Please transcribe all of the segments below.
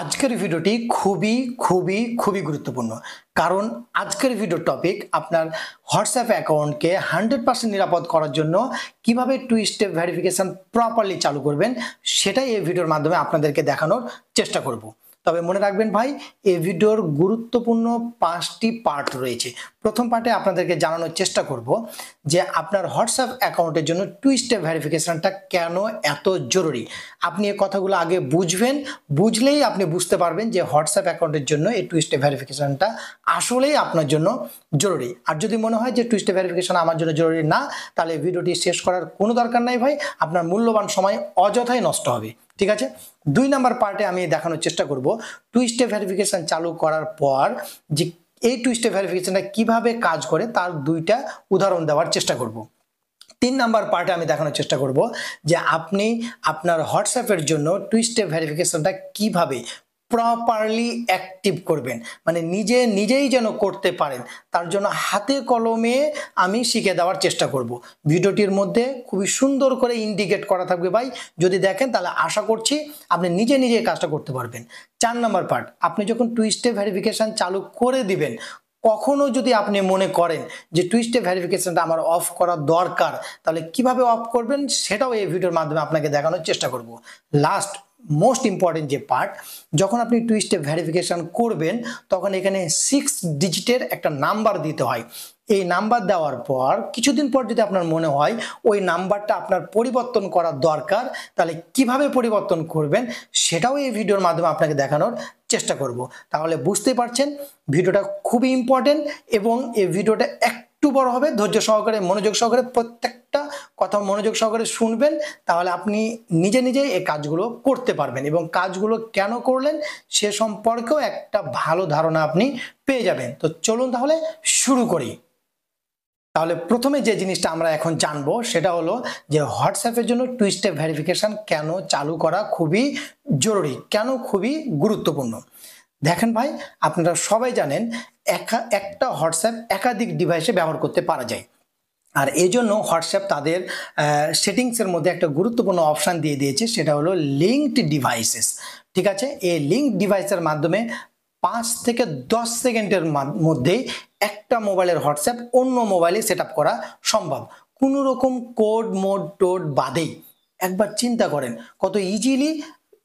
আজকের ভিডিওটি খুবই খুবই খুবই গুরুত্বপূর্ণ কারণ আজকের ভিডিও টপিক আপনার হোয়াটসঅ্যাপ অ্যাকাউন্টকে হান্ড্রেড পার্সেন্ট নিরাপদ করার জন্য কিভাবে টু স্টেপ ভেরিফিকেশান প্রপারলি চালু করবেন সেটাই এই ভিডিওর মাধ্যমে আপনাদেরকে দেখানোর চেষ্টা করব তবে মনে রাখবেন ভাই এই ভিডিওর গুরুত্বপূর্ণ পাঁচটি পার্ট রয়েছে প্রথম পার্টে আপনাদেরকে জানানোর চেষ্টা করব যে আপনার হোয়াটসঅ্যাপ অ্যাকাউন্টের জন্য টু স্টেপ কেন এত জরুরি আপনি এই কথাগুলো আগে বুঝবেন বুঝলেই আপনি বুঝতে পারবেন যে হোয়াটসঅ্যাপ অ্যাকাউন্টের জন্য এই টু স্টেপ আসলেই আপনার জন্য জরুরি আর যদি মনে হয় যে টু স্টেপ আমার জন্য জরুরি না তাহলে ভিডিওটি শেষ করার কোনো দরকার নাই ভাই আপনার মূল্যবান সময় অযথাই নষ্ট হবে ঠিক আছে দুই নাম্বার পার্টে আমি দেখানোর চেষ্টা করব টু স্টেপ ভেরিফিকেশান চালু করার পর যে এই টু স্টেপ ভেরিফিকেশনটা কীভাবে কাজ করে তার দুইটা উদাহরণ দেওয়ার চেষ্টা করব তিন নাম্বার পার্টে আমি দেখানোর চেষ্টা করব যে আপনি আপনার হোয়াটসঅ্যাপের জন্য টুইস্টে ভেরিফিকেশনটা কীভাবে প্রপারলি অ্যাক্টিভ করবেন মানে নিজে নিজেই যেন করতে পারেন তার জন্য হাতে কলমে আমি শিখে দেওয়ার চেষ্টা করব। ভিডিওটির মধ্যে খুবই সুন্দর করে ইন্ডিকেট করা থাকবে ভাই যদি দেখেন তাহলে আশা করছি আপনি নিজে নিজে কাজটা করতে পারবেন চার নম্বর পার্ট আপনি যখন টুইস্টে ভ্যারিফিকেশান চালু করে দিবেন কখনো যদি আপনি মনে করেন যে টুইস্টে ভেরিফিকেশনটা আমার অফ করা দরকার তাহলে কিভাবে অফ করবেন সেটাও এই ভিডিওর মাধ্যমে আপনাকে দেখানোর চেষ্টা করব লাস্ট মোস্ট ইম্পর্টেন্ট যে পার্ট যখন আপনি টুইস্টে ভ্যারিফিকেশান করবেন তখন এখানে সিক্স ডিজিটের একটা নাম্বার দিতে হয় এই নাম্বার দেওয়ার পর কিছুদিন পর যদি আপনার মনে হয় ওই নাম্বারটা আপনার পরিবর্তন করার দরকার তাহলে কিভাবে পরিবর্তন করবেন সেটাও এই ভিডিওর মাধ্যমে আপনাকে দেখানোর চেষ্টা করব তাহলে বুঝতে পারছেন ভিডিওটা খুবই ইম্পর্টেন্ট এবং এই ভিডিওটা এক একটু বড় হবে ধৈর্য সহকারে মনোযোগ সহকারে প্রত্যেকটা কথা মনোযোগ সহকারে শুনবেন তাহলে আপনি নিজে নিজেই এই কাজগুলো করতে পারবেন এবং কাজগুলো কেন করলেন সে সম্পর্কেও একটা ভালো ধারণা আপনি পেয়ে যাবেন তো চলুন তাহলে শুরু করি তাহলে প্রথমে যে জিনিসটা আমরা এখন জানবো সেটা হলো যে হোয়াটসঅ্যাপের জন্য টুইস্টে স্টেপ ভেরিফিকেশান কেন চালু করা খুবই জরুরি কেন খুবই গুরুত্বপূর্ণ দেখেন ভাই আপনারা সবাই জানেন একা একটা হোয়াটসঅ্যাপ একাধিক ডিভাইসে ব্যবহার করতে পারা যায় আর এই জন্য হোয়াটসঅ্যাপ তাদের সেটিংসের মধ্যে একটা গুরুত্বপূর্ণ অপশান দিয়ে দিয়েছে সেটা হলো লিঙ্কড ডিভাইসেস ঠিক আছে এই লিঙ্ক ডিভাইসের মাধ্যমে পাঁচ থেকে দশ সেকেন্ডের মধ্যেই একটা মোবাইলের হোয়াটসঅ্যাপ অন্য মোবাইলে সেট করা সম্ভব কোনো রকম কোড মোড টোড বাদেই একবার চিন্তা করেন কত ইজিলি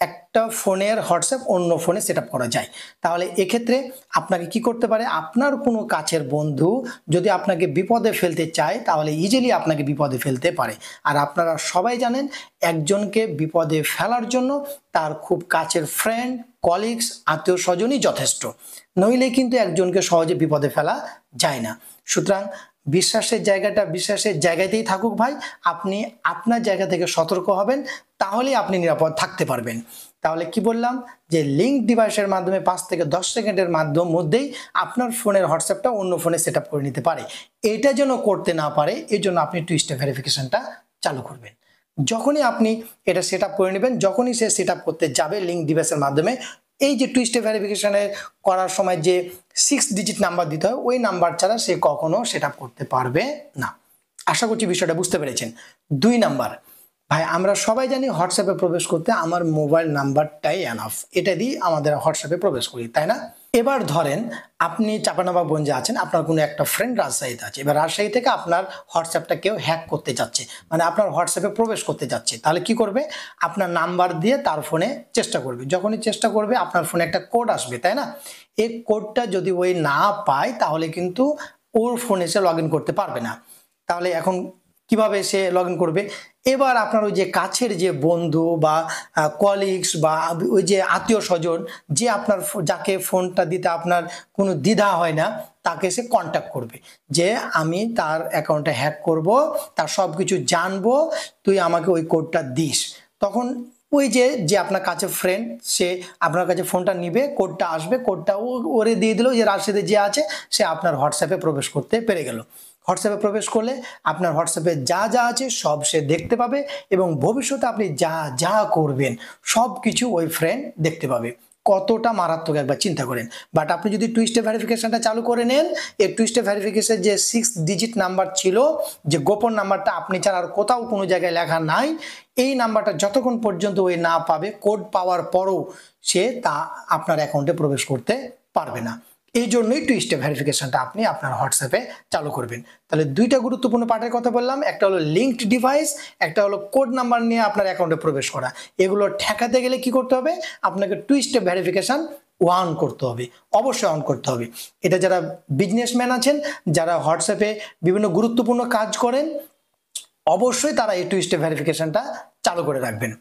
একটা ফোনের হোয়াটসঅ্যাপ অন্য ফোনে সেট করা যায় তাহলে এক্ষেত্রে আপনাকে কি করতে পারে আপনার কোনো কাছের বন্ধু যদি আপনাকে বিপদে ফেলতে চায় তাহলে ইজিলি আপনাকে বিপদে ফেলতে পারে আর আপনারা সবাই জানেন একজনকে বিপদে ফেলার জন্য তার খুব কাছের ফ্রেন্ড কলিগস আত্মীয় স্বজনই যথেষ্ট নইলে কিন্তু একজনকে সহজে বিপদে ফেলা যায় না সুতরাং বিশ্বাসের জায়গাটা বিশ্বাসের জায়গাতেই থাকুক ভাই আপনি আপনার জায়গা থেকে সতর্ক হবেন তাহলে আপনি নিরাপদ থাকতে পারবেন তাহলে কি বললাম যে লিঙ্ক ডিভাইসের মাধ্যমে পাঁচ থেকে দশ সেকেন্ডের মাধ্যম মধ্যেই আপনার ফোনের হোয়াটসঅ্যাপটা অন্য ফোনে সেট করে নিতে পারে এটা যেন করতে না পারে এই জন্য আপনি টুইস্টে ভেরিফিকেশনটা চালু করবেন যখনই আপনি এটা সেট করে নেবেন যখনই সে সেট করতে যাবে লিঙ্ক ডিভাইসের মাধ্যমে এই যে টুইস্টে স্টেপ করার সময় যে সিক্স ডিজিট নাম্বার দিতে হয় ওই নাম্বার ছাড়া সে কখনো সেট করতে পারবে না আশা করছি বিষয়টা বুঝতে পেরেছেন দুই নাম্বার ভাই আমরা সবাই জানি হোয়াটসঅ্যাপে প্রবেশ করতে আমার মোবাইল নাম্বারটাই অ্যানাফ এটা দিয়ে আমাদের হোয়াটসঅ্যাপে প্রবেশ করি তাই না এবার ধরেন আপনি চাপানাবাগঞ্জে আছেন আপনার কোনো একটা ফ্রেন্ড রাজশাহীতে আছে এবার রাজশাহী থেকে আপনার হোয়াটসঅ্যাপটা কেউ হ্যাক করতে যাচ্ছে মানে আপনার হোয়াটসঅ্যাপে প্রবেশ করতে যাচ্ছে তাহলে কি করবে আপনার নাম্বার দিয়ে তার ফোনে চেষ্টা করবে যখনই চেষ্টা করবে আপনার ফোনে একটা কোড আসবে তাই না এই কোডটা যদি ওই না পায় তাহলে কিন্তু ওর ফোনে সে লগ করতে পারবে না তাহলে এখন কিভাবে সে লগ করবে এবার আপনার ওই যে কাছের যে বন্ধু বা কলিগস বা ওই যে আত্মীয় স্বজন যে আপনার যাকে ফোনটা দিতে আপনার কোনো দ্বিধা হয় না তাকে সে কন্ট্যাক্ট করবে যে আমি তার অ্যাকাউন্টটা হ্যাক করব তার সব কিছু জানবো তুই আমাকে ওই কোডটা দিস তখন ওই যে যে আপনার কাছে ফ্রেন্ড সে আপনার কাছে ফোনটা নিবে কোডটা আসবে কোডটা ওরে দিয়ে দিল যে রাশিদের যে আছে সে আপনার হোয়াটসঅ্যাপে প্রবেশ করতে পেরে গেল হোয়াটসঅ্যাপে প্রবেশ করলে আপনার হোয়াটসঅ্যাপে যা যা আছে সব সে দেখতে পাবে এবং ভবিষ্যতে আপনি যা যা করবেন সব কিছু ওই ফ্রেন্ড দেখতে পাবে কতটা মারাত্মক একবার চিন্তা করেন বাট আপনি যদি টুইস্টে ভ্যারিফিকেশানটা চালু করে নেন এই টুইস্টে ভ্যারিফিকেশান যে সিক্স ডিজিট নাম্বার ছিল যে গোপন নাম্বারটা আপনি ছাড়া আর কোথাও কোনো জায়গায় লেখা নাই এই নাম্বারটা যতক্ষণ পর্যন্ত ওই না পাবে কোড পাওয়ার পরও সে তা আপনার অ্যাকাউন্টে প্রবেশ করতে পারবে না এই জন্যই টু স্টেপ ভেরিফিকেশনটা আপনি আপনার হোয়াটসঅ্যাপে চালু করবেন তাহলে দুইটা গুরুত্বপূর্ণ পার্টের কথা বললাম একটা হলো লিঙ্কড ডিভাইস একটা হলো কোড নাম্বার নিয়ে আপনার অ্যাকাউন্টে প্রবেশ করা এগুলো ঠেকাতে গেলে কি করতে হবে আপনাকে টু স্টেপ ভেরিফিকেশন অন করতে হবে অবশ্যই অন করতে হবে এটা যারা বিজনেসম্যান আছেন যারা হোয়াটসঅ্যাপে বিভিন্ন গুরুত্বপূর্ণ কাজ করেন অবশ্যই তারা এই টু স্টেপ ভেরিফিকেশানটা চালু করে রাখবেন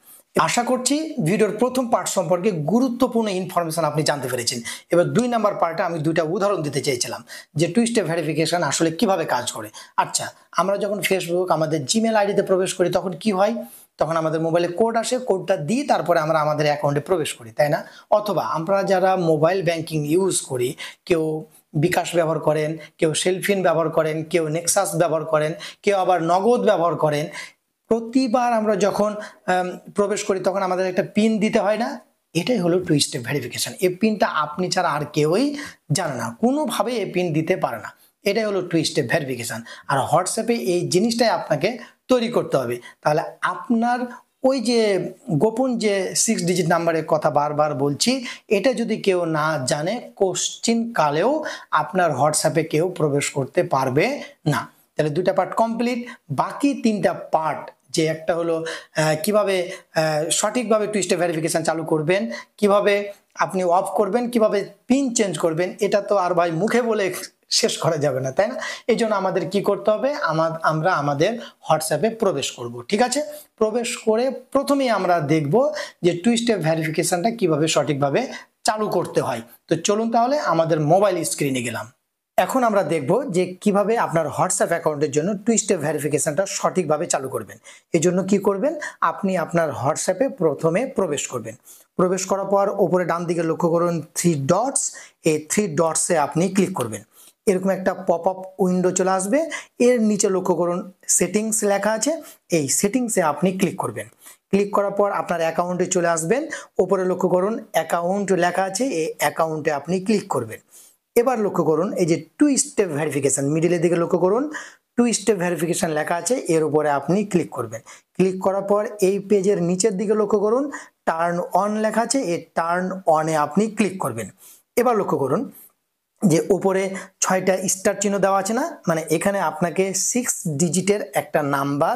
আশা করছি ভিডিওর প্রথম পার্ট সম্পর্কে গুরুত্বপূর্ণ ইনফরমেশন আপনি জানতে পেরেছেন এবার দুই নাম্বার পার্টে আমি দুইটা উদাহরণ দিতে চেয়েছিলাম যে টুইস্টে ভেরিফিকেশন আসলে কিভাবে কাজ করে আচ্ছা আমরা যখন ফেসবুক আমাদের জিমেল আইডিতে প্রবেশ করি তখন কি হয় তখন আমাদের মোবাইলে কোড আসে কোডটা দিই তারপরে আমরা আমাদের অ্যাকাউন্টে প্রবেশ করি তাই না অথবা আমরা যারা মোবাইল ব্যাংকিং ইউজ করি কেউ বিকাশ ব্যবহার করেন কেউ সেলফিন ব্যবহার করেন কেউ নেক্সাস ব্যবহার করেন কেউ আবার নগদ ব্যবহার করেন প্রতিবার আমরা যখন প্রবেশ করি তখন আমাদের একটা পিন দিতে হয় না এটাই হলো টু স্টেপ ভেরিফিকেশান এই পিনটা আপনি ছাড়া আর কেউই জানে না কোনোভাবেই এই পিন দিতে পারে না এটাই হলো টু স্টেপ ভেরিফিকেশান আর হোয়াটসঅ্যাপে এই জিনিসটাই আপনাকে তৈরি করতে হবে তাহলে আপনার ওই যে গোপন যে সিক্স ডিজিট নাম্বারের কথা বারবার বলছি এটা যদি কেউ না জানে কোশ্চিন কালেও আপনার হোয়াটসঅ্যাপে কেউ প্রবেশ করতে পারবে না তাহলে দুটা পার্ট কমপ্লিট বাকি তিনটা পার্ট যে একটা হলো কিভাবে সঠিকভাবে টুইস্টে ভেরিফিকেশান চালু করবেন কিভাবে আপনি অফ করবেন কিভাবে পিন চেঞ্জ করবেন এটা তো আর ভাই মুখে বলে শেষ করা যাবে না তাই না এই জন্য আমাদের কি করতে হবে আমার আমরা আমাদের হোয়াটসঅ্যাপে প্রবেশ করব ঠিক আছে প্রবেশ করে প্রথমেই আমরা দেখব যে টুইস্টে স্টেপ ভ্যারিফিকেশানটা কীভাবে সঠিকভাবে চালু করতে হয় তো চলুন তাহলে আমাদের মোবাইল স্ক্রিনে গেলাম এখন আমরা দেখব যে কিভাবে আপনার হোয়াটসঅ্যাপ অ্যাকাউন্টের জন্য টু স্টেপ ভ্যারিফিকেশানটা সঠিকভাবে চালু করবেন এজন্য কি করবেন আপনি আপনার হোয়াটসঅ্যাপে প্রথমে প্রবেশ করবেন প্রবেশ করার পর ওপরে ডান দিকে লক্ষ্য করুন থ্রি ডটস এই থ্রি ডটসে আপনি ক্লিক করবেন এরকম একটা পপ আপ উইন্ডো চলে আসবে এর নিচে লক্ষ্য করুন সেটিংস লেখা আছে এই সেটিংসে আপনি ক্লিক করবেন ক্লিক করার পর আপনার অ্যাকাউন্টে চলে আসবেন ওপরে লক্ষ্য করুন অ্যাকাউন্ট লেখা আছে এই অ্যাকাউন্টে আপনি ক্লিক করবেন এবার লক্ষ্য করুন এই যে টু স্টেপ ভেরিফিকেশান মিডিলের দিকে লক্ষ্য করুন টু স্টেপ ভেরিফিকেশান লেখা আছে এর উপরে আপনি ক্লিক করবেন ক্লিক করার পর এই পেজের নিচের দিকে লক্ষ্য করুন টার্ন অন লেখা আছে এই টার্ন অনে আপনি ক্লিক করবেন এবার লক্ষ্য করুন যে ওপরে ছয়টা স্টার চিহ্ন দেওয়া আছে না মানে এখানে আপনাকে সিক্স ডিজিটের একটা নাম্বার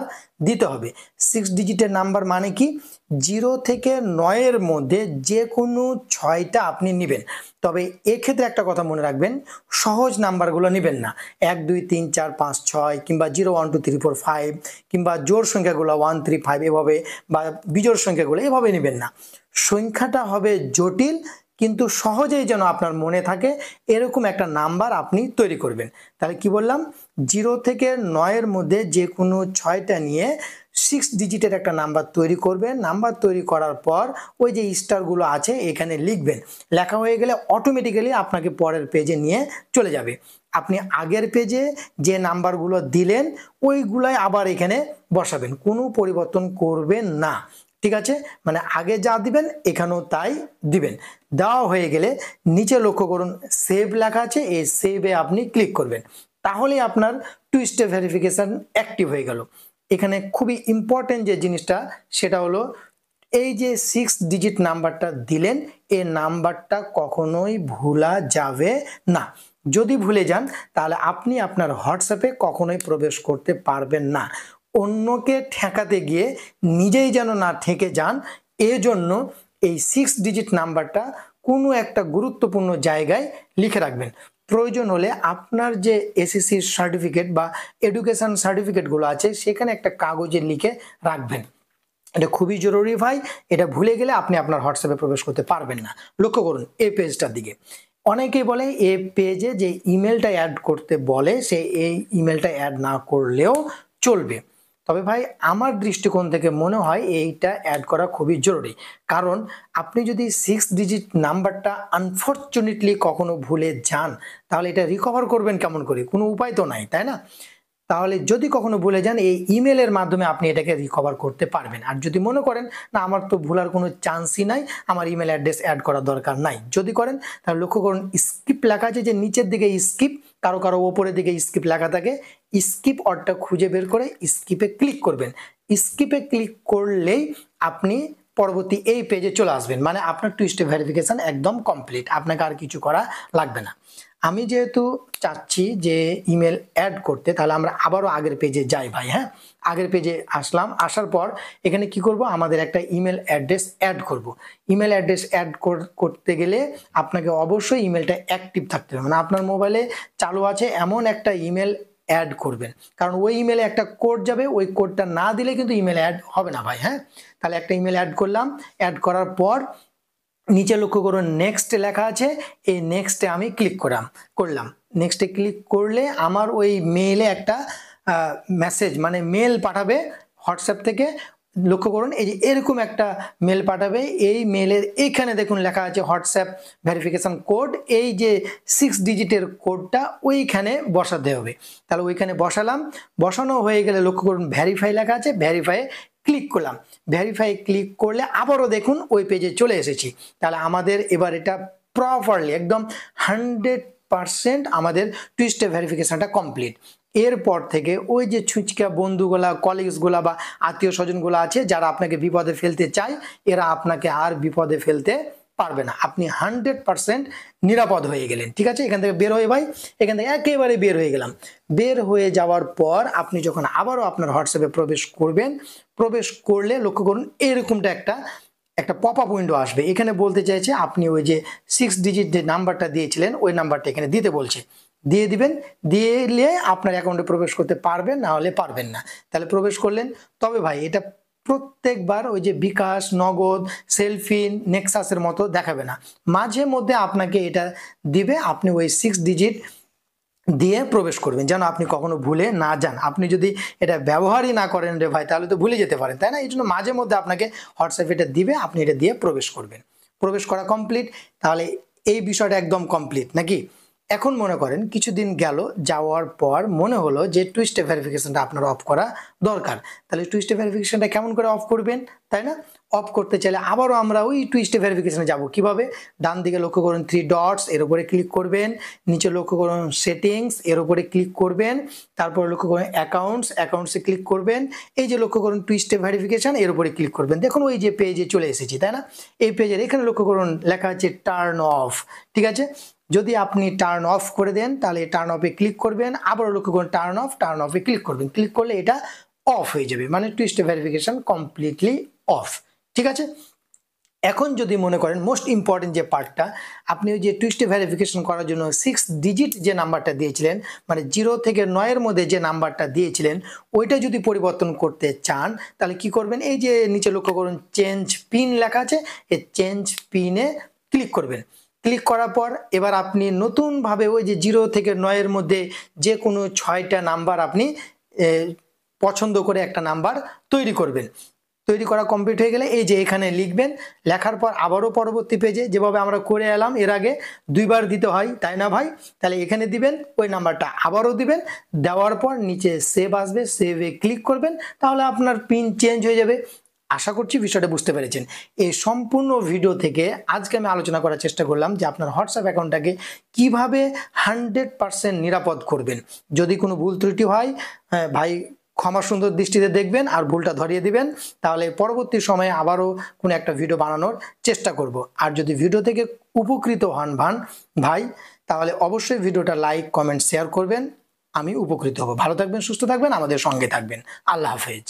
দিতে হবে সিক্স ডিজিটের নাম্বার মানে কি জিরো থেকে নয়ের মধ্যে যে কোনো ছয়টা আপনি নেবেন তবে এক্ষেত্রে একটা কথা মনে রাখবেন সহজ নাম্বারগুলো নেবেন না এক দুই তিন চার পাঁচ ছয় কিংবা zero one two three four five কিংবা জোর সংখ্যাগুলো ওয়ান থ্রি ফাইভ এভাবে বা বিজোর সংখ্যাগুলো এভাবে নেবেন না সংখ্যাটা হবে জটিল কিন্তু সহজেই যেন আপনার মনে থাকে এরকম একটা নাম্বার আপনি তৈরি করবেন তাহলে কি বললাম জিরো থেকে নয়ের মধ্যে যে কোনো ছয়টা নিয়ে সিক্স ডিজিটের একটা নাম্বার তৈরি করবেন নাম্বার তৈরি করার পর ওই যে স্টারগুলো আছে এখানে লিখবেন লেখা হয়ে গেলে অটোমেটিক্যালি আপনাকে পরের পেজে নিয়ে চলে যাবে আপনি আগের পেজে যে নাম্বারগুলো দিলেন ওইগুলাই আবার এখানে বসাবেন কোনো পরিবর্তন করবেন না ঠিক আছে মানে আগে যা দিবেন এখানেও তাই দিবেন দেওয়া হয়ে গেলে নিচে লক্ষ্য করুন সেভ লেখা আছে এই সেভে আপনি ক্লিক করবেন তাহলে আপনার টু স্টেপ ভেরিফিকেশান অ্যাক্টিভ হয়ে গেল এখানে খুবই ইম্পর্টেন্ট যে জিনিসটা সেটা হলো এই যে সিক্স ডিজিট নাম্বারটা দিলেন এ নাম্বারটা কখনোই ভুলা যাবে না যদি ভুলে যান তাহলে আপনি আপনার হোয়াটসঅ্যাপে কখনোই প্রবেশ করতে পারবেন না অন্যকে ঠেকাতে গিয়ে নিজেই যেন না ঠেকে যান এজন্য এই সিক্স ডিজিট নাম্বারটা কোনো একটা গুরুত্বপূর্ণ জায়গায় লিখে রাখবেন প্রয়োজন হলে আপনার যে এসএসসির সার্টিফিকেট বা এডুকেশান সার্টিফিকেটগুলো আছে সেখানে একটা কাগজে লিখে রাখবেন এটা খুবই জরুরি ভাই এটা ভুলে গেলে আপনি আপনার হোয়াটসঅ্যাপে প্রবেশ করতে পারবেন না লক্ষ্য করুন এ পেজটার দিকে অনেকেই বলে এ পেজে যে ইমেলটা অ্যাড করতে বলে সে এই ইমেলটা অ্যাড না করলেও চলবে তবে ভাই আমার দৃষ্টিকোণ থেকে মনে হয় এইটা অ্যাড করা খুবই জরুরি কারণ আপনি যদি সিক্স ডিজিট নাম্বারটা আনফর্চুনেটলি কখনো ভুলে যান তাহলে এটা রিকভার করবেন কেমন করে কোনো উপায় তো নাই তাই না তাহলে যদি কখনো ভুলে যান এই ইমেলের মাধ্যমে আপনি এটাকে রিকভার করতে পারবেন আর যদি মনে করেন না আমার তো ভুলার কোনো চান্সই নাই আমার ইমেল অ্যাড্রেস অ্যাড করা দরকার নাই যদি করেন তাহলে লক্ষ্য করুন স্কিপ লেখা আছে যে নিচের দিকে স্কিপ কারো কারো ওপরের দিকে স্কিপ লেখা থাকে স্কিপ অর্ডটা খুঁজে বের করে স্কিপে ক্লিক করবেন স্কিপে ক্লিক করলেই আপনি পরবর্তী এই পেজে চলে আসবেন মানে আপনার টু স্টেপ ভেরিফিকেশান একদম কমপ্লিট আপনাকে আর কিছু করা লাগবে না আমি যেহেতু চাচ্ছি যে ইমেল অ্যাড করতে তাহলে আমরা আবারও আগের পেজে যাই ভাই হ্যাঁ আগের পেজে আসলাম আসার পর এখানে কি করব আমাদের একটা ইমেল অ্যাড্রেস অ্যাড করব ইমেল অ্যাড্রেস অ্যাড করতে গেলে আপনাকে অবশ্যই ইমেলটা অ্যাক্টিভ থাকতে হবে মানে আপনার মোবাইলে চালু আছে এমন একটা ইমেল অ্যাড করবেন কারণ ওই ইমেলে একটা কোড যাবে ওই কোডটা না দিলে কিন্তু ইমেলে অ্যাড হবে না ভাই হ্যাঁ তাহলে একটা ইমেল অ্যাড করলাম অ্যাড করার পর নিচে লক্ষ্য করুন নেক্সট লেখা আছে এই নেক্সটে আমি ক্লিক করাম করলাম নেক্সটে ক্লিক করলে আমার ওই মেইলে একটা মেসেজ মানে মেল পাঠাবে হোয়াটসঅ্যাপ থেকে লক্ষ্য করুন এই যে এরকম একটা মেল পাঠাবে এই মেলের এখানে দেখুন লেখা আছে হোয়াটসঅ্যাপ ভেরিফিকেশান কোড এই যে সিক্স ডিজিটের কোডটা ওইখানে বসাতে হবে তাহলে ওইখানে বসালাম বসানো হয়ে গেলে লক্ষ্য করুন ভ্যারিফাই লেখা আছে ভ্যারিফাই ক্লিক করলাম ভ্যারিফাই ক্লিক করলে আবারও দেখুন ওই পেজে চলে এসেছি তাহলে আমাদের এবার এটা প্রপারলি একদম হান্ড্রেড পার্সেন্ট আমাদের টুইস্টে ভেরিফিকেশানটা কমপ্লিট এরপর থেকে ওই যে ছুঁচকা বন্ধুগুলা কলিগসগুলা বা আত্মীয় স্বজনগুলো আছে যারা আপনাকে বিপদে ফেলতে চায় এরা আপনাকে আর বিপদে ফেলতে পারবে না আপনি হান্ড্রেড পারসেন্ট নিরাপদ হয়ে গেলেন ঠিক আছে এখান থেকে বের হয়ে ভাই এখান থেকে একেবারে বের হয়ে গেলাম বের হয়ে যাওয়ার পর আপনি যখন আবারও আপনার হোয়াটসঅ্যাপে প্রবেশ করবেন প্রবেশ করলে লক্ষ্য করুন এরকমটা একটা একটা পপ আপ উইন্ডো আসবে এখানে বলতে চাইছে আপনি ওই যে সিক্স ডিজিট যে নাম্বারটা দিয়েছিলেন ওই নাম্বারটা এখানে দিতে বলছে দিয়ে দিবেন দিয়ে আপনার অ্যাকাউন্টে প্রবেশ করতে পারবেন না হলে পারবেন না তাহলে প্রবেশ করলেন তবে ভাই এটা প্রত্যেকবার ওই যে বিকাশ নগদ সেলফিন নেক্সাসের মতো দেখাবে না মাঝে মধ্যে আপনাকে এটা দিবে আপনি ওই সিক্স ডিজিট দিয়ে প্রবেশ করবেন যেন আপনি কখনো ভুলে না যান আপনি যদি এটা ব্যবহারই না করেন রে ভাই তাহলে তো ভুলে যেতে পারেন তাই না এই জন্য মাঝে মধ্যে আপনাকে হোয়াটসঅ্যাপ এটা দিবে আপনি এটা দিয়ে প্রবেশ করবেন প্রবেশ করা কমপ্লিট তাহলে এই বিষয়টা একদম কমপ্লিট নাকি এখন মনে করেন কিছুদিন গেল যাওয়ার পর মনে হলো যে টুইস্টে ভেরিফিকেশনটা আপনার অফ করা দরকার তাহলে টুইস্টে ভেরিফিকেশনটা কেমন করে অফ করবেন তাই না অফ করতে চাইলে আবারও আমরা ওই টুইস্টে ভেরিফিকেশানে যাব কিভাবে ডান দিকে লক্ষ্য করুন থ্রি ডটস এর উপরে ক্লিক করবেন নিচে লক্ষ্য করুন সেটিংস এর উপরে ক্লিক করবেন তারপর লক্ষ্য করুন অ্যাকাউন্টস অ্যাকাউন্টসে ক্লিক করবেন এই যে লক্ষ্য করুন টুইস্টে ভেরিফিকেশান এর উপরে ক্লিক করবেন দেখুন ওই যে পেজে চলে এসেছি তাই না এই পেজের এখানে লক্ষ্য করুন লেখা আছে টার্ন অফ ঠিক আছে যদি আপনি টার্ন অফ করে দেন তাহলে টার্ন অফে ক্লিক করবেন আবারও লক্ষ্য করুন টার্ন অফ টার্ন অফে ক্লিক করবেন ক্লিক করলে এটা অফ হয়ে যাবে মানে টুইস্ট ভেরিফিকেশন কমপ্লিটলি অফ ঠিক আছে এখন যদি মনে করেন মোস্ট ইম্পর্টেন্ট যে পার্টটা আপনি ওই যে টুইস্ট ভেরিফিকেশন করার জন্য সিক্স ডিজিট যে নাম্বারটা দিয়েছিলেন মানে জিরো থেকে নয়ের মধ্যে যে নাম্বারটা দিয়েছিলেন ওইটা যদি পরিবর্তন করতে চান তাহলে কি করবেন এই যে নিচে লক্ষ্য করুন চেঞ্জ পিন লেখা আছে এই চেঞ্জ পিনে ক্লিক করবেন ক্লিক করার পর এবার আপনি নতুনভাবে ওই যে জিরো থেকে নয়ের মধ্যে যে কোনো ছয়টা নাম্বার আপনি পছন্দ করে একটা নাম্বার তৈরি করবেন তৈরি করা কমপ্লিট হয়ে গেলে এই যে এখানে লিখবেন লেখার পর আবারও পরবর্তী পেজে যেভাবে আমরা করে এলাম এর আগে দুইবার দিতে হয় তাই না ভাই তাহলে এখানে দিবেন ওই নাম্বারটা আবারও দিবেন দেওয়ার পর নিচে সেভ আসবে সেভে ক্লিক করবেন তাহলে আপনার পিন চেঞ্জ হয়ে যাবে আশা করছি বিষয়টা বুঝতে পেরেছেন এই সম্পূর্ণ ভিডিও থেকে আজকে আমি আলোচনা করার চেষ্টা করলাম যে আপনার হোয়াটসঅ্যাপ অ্যাকাউন্টটাকে কিভাবে হানড্রেড পারসেন্ট নিরাপদ করবেন যদি কোনো ভুল ত্রুটি হয় হ্যাঁ, ভাই ক্ষমা সুন্দর দৃষ্টিতে দেখবেন আর ভুলটা ধরিয়ে দিবেন তাহলে পরবর্তী সময়ে আবারও কোনো একটা ভিডিও বানানোর চেষ্টা করব। আর যদি ভিডিও থেকে উপকৃত হন ভান ভাই তাহলে অবশ্যই ভিডিওটা লাইক কমেন্ট শেয়ার করবেন আমি উপকৃত হব ভালো থাকবেন সুস্থ থাকবেন আমাদের সঙ্গে থাকবেন আল্লাহ হাফেজ